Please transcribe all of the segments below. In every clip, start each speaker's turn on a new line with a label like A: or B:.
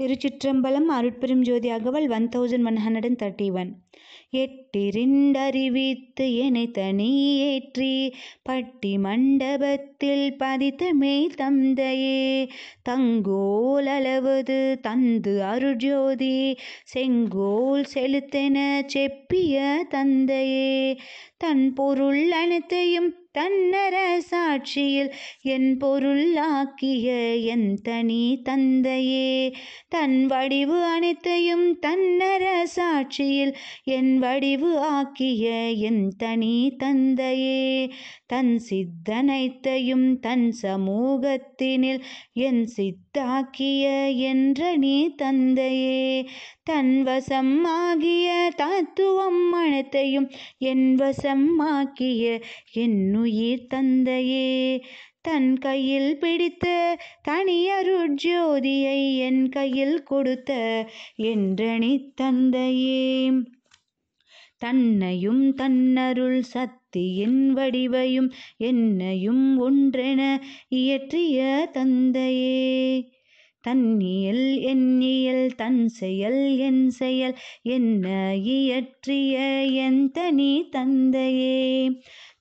A: திருச்சிற்றம்பலம் அருட்பெரும் ஜோதி அகவல் one thousand one hundred and thirty one எட்டிரிண்டறிவித்து என்னை ஏற்றி பட்டி மண்டபத்தில் பதித்த மெய் தந்தையே தங்கோல் அளவது தந்து அருஜோதி செங்கோல் செலுத்தென செப்பிய தந்தையே தன் பொருள் அனைத்தையும் தன்னர சாட்சியில் என் பொருளாக்கிய என் தனி தந்தையே தன் வடிவு அனைத்தையும் தன்னர சாட்சியில் என் வடிவு ஆக்கிய என் தனி தந்தையே தன் சித்தனைத்தையும் தன் சமூகத்தினில் என் சித்தாக்கிய என்ற நீ தந்தையே தன் வசம் ஆகிய தத்துவம் மனத்தையும் என் வசம் ஆக்கிய என்னுயிர் தந்தையே தன் கையில் பிடித்த தனியருட்ஜோதியை என் கையில் கொடுத்த என்றணி தந்தையே தன்னையும் தன்னருள் சக்தியின் வடிவையும் என்னையும் ஒன்றென இயற்றிய தந்தையே தன்னியல் எண்ணியல் தன் செயல் என் செயல் என்ன இயற்றிய என் தனி தந்தையே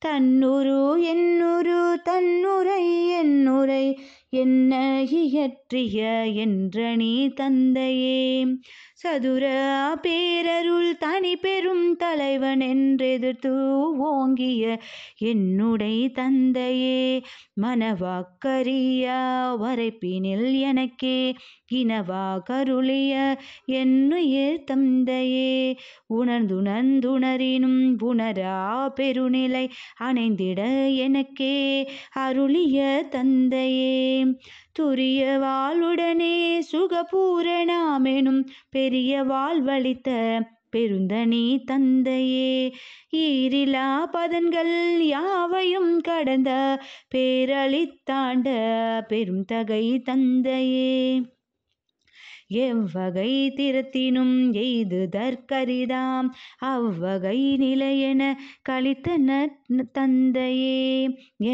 A: தன்னுரு என்னுரு தன்னுரை என்னுரை என்ன இயற்றிய என்றணி தந்தையே சதுர பேரருள் தனி பெரும் தலைவன் என்றெதிர்த்து ஓங்கிய என்னுடைய தந்தையே மனவாக்கரிய வரைப்பினில் எனக்கே இனவா கருளிய என்னுயிர் தந்தையே உணர்ந்துணர்ந்துணரினும் புணரா பெருநிலை அணைந்திட எனக்கே அருளிய தந்தையே துரிய வாழ்வுடனே சுகபூரணாமெனும் பெரிய வாழ்வழித்த பெருந்தனி தந்தையே ஈரிலா பதன்கள் யாவையும் கடந்த பேரழித்தாண்ட பெரும் தகை தந்தையே எவ்வகை திறத்தினும் எய்து தற்கரிதாம் அவ்வகை நிலையென கழித்த தந்தையே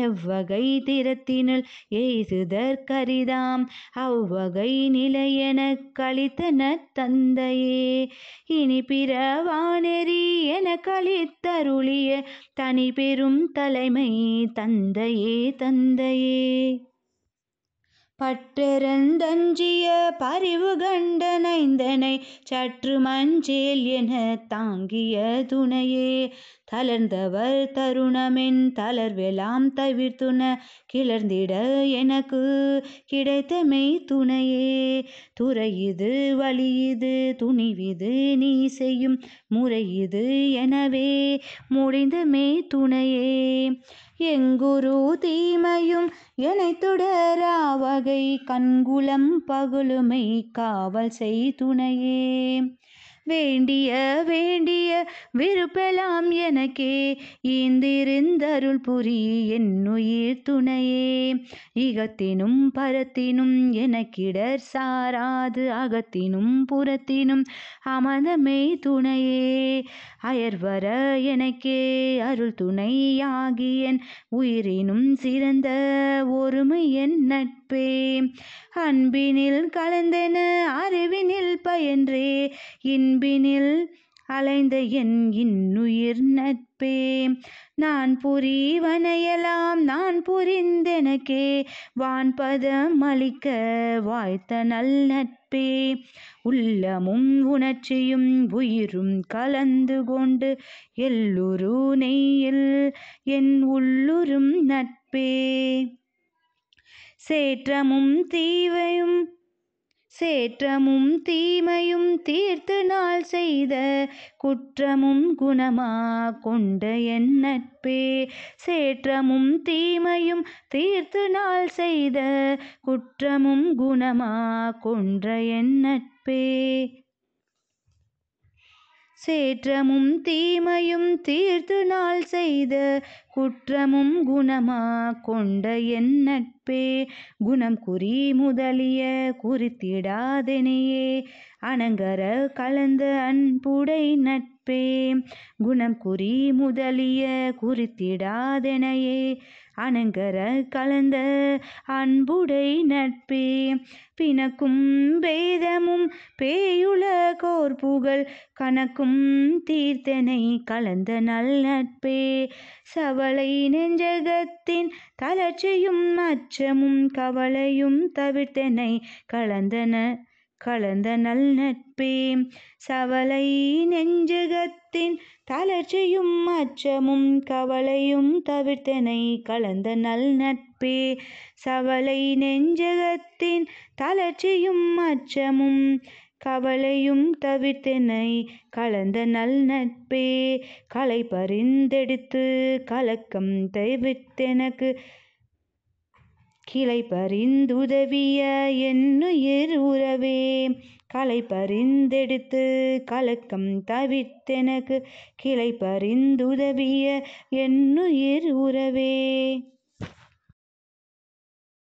A: எவ்வகை திறத்தினுள் எய்து தற்கரிதாம் அவ்வகை நிலையென கழித்த தந்தையே இனி பிறவானெறி என கழித்தருளிய தனி பெரும் தலைமை தந்தையே தந்தையே பற்றெறந்தஞ்சிய பரிவு கண்டனைந்தனை சற்று மஞ்சேல் என தாங்கிய துணையே தளர்ந்தவர் தருணமென் தளர்வெல்லாம் தவிர்த்துன கிளர்ந்திட எனக்கு கிடைத்த மெய் துணையே துறையுது வழியுது துணிவிது நீ செய்யும் முறையுது எனவே முடிந்த மெய் துணையே எங்குரு தீமையும் என்னை தொடரா வகை கண்குளம் பகுலுமை காவல் செய் துணையே வேண்டிய வேண்டிய விருப்பெலாம் எனக்கே ஈந்திருந்தருள் புரி என்னுயிர் உயிர் துணையே இகத்தினும் பரத்தினும் எனக்கிடர் சாராது அகத்தினும் புறத்தினும் அமதமே துணையே அயர்வர எனக்கே அருள் துணையாகியன் உயிரினும் சிறந்த ஒருமை என் நட்பே அன்பினில் கலந்தென அறிவினில் பயன்றே இன்ப அன்பினில் அலைந்த என் இன்னுயிர் நட்பே நான் புரிவனையெல்லாம் நான் புரிந்தெனக்கே வான்பதம் அளிக்க வாய்த்த நல் நட்பே உள்ளமும் உணர்ச்சியும் உயிரும் கலந்து கொண்டு எல்லுரு நெய்யில் என் உள்ளுரும் நட்பே சேற்றமும் தீவையும் சேற்றமும் தீமையும் தீர்த்து நாள் செய்த குற்றமும் குணமா கொண்ட என் நட்பே சேற்றமும் தீமையும் தீர்த்து நாள் செய்த குற்றமும் குணமா கொன்ற என் நட்பே சேற்றமும் தீமையும் தீர்த்து நாள் செய்த குற்றமும் குணமா கொண்ட என் நட்பே குணம் குறி முதலிய குறித்திடாதெனையே அணங்கர கலந்த அன்புடை நட்பே குறிப்பே குணம் குறி முதலிய குறித்திடாதெனையே அணங்கர கலந்த அன்புடை நட்பே பிணக்கும் பேதமும் பேயுள கோர்புகள் கணக்கும் தீர்த்தனை கலந்த நல் நட்பே சவளை நெஞ்சகத்தின் தளர்ச்சியும் அச்சமும் கவலையும் தவிர்த்தனை கலந்தன கலந்த நல் நட்பே சவலை நெஞ்சகத்தின் தளர்ச்சியும் அச்சமும் கவலையும் தவிர்த்தனை கலந்த நல் நட்பே சவலை நெஞ்சகத்தின் தளர்ச்சியும் அச்சமும் கவலையும் தவிர்த்தனை கலந்த நல் நட்பே களை பறிந்தெடுத்து கலக்கம் தவிர்த்தெனக்கு கிளை பறிந்துதவிய என்னுயிர் உறவே கலை பறிந்தெடுத்து கலக்கம் தவித்தெனக்கு கிளை பறிந்துதவிய என்னுயிர் உறவே